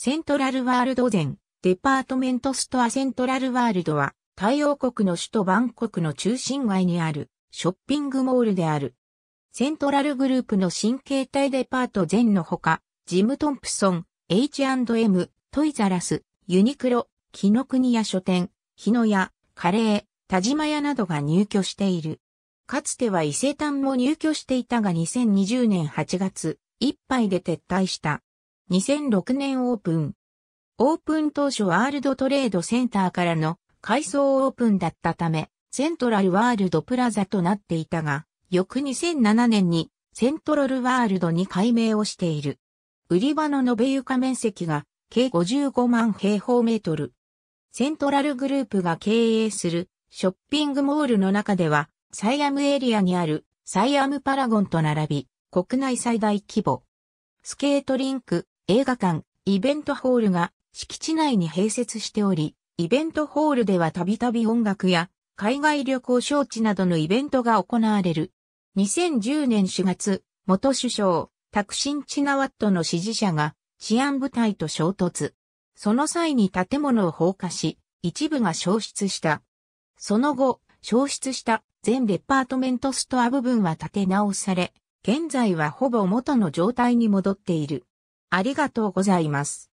セントラルワールド前、デパートメントストアセントラルワールドは、太陽国の首都バンコクの中心街にある、ショッピングモールである。セントラルグループの新形態デパートンのほか、ジム・トンプソン、H&M、トイザラス、ユニクロ、木の国屋書店、日野屋、カレー、田島屋などが入居している。かつては伊勢丹も入居していたが2020年8月、一杯で撤退した。2006年オープン。オープン当初ワールドトレードセンターからの改装オープンだったため、セントラルワールドプラザとなっていたが、翌2007年にセントラルワールドに改名をしている。売り場の延べ床面積が計55万平方メートル。セントラルグループが経営するショッピングモールの中では、サイアムエリアにあるサイアムパラゴンと並び、国内最大規模。スケートリンク、映画館、イベントホールが敷地内に併設しており、イベントホールではたびたび音楽や海外旅行招致などのイベントが行われる。2010年4月、元首相、タクシン・チナワットの支持者が治安部隊と衝突。その際に建物を放火し、一部が消失した。その後、消失した全デパートメントストア部分は建て直され、現在はほぼ元の状態に戻っている。ありがとうございます。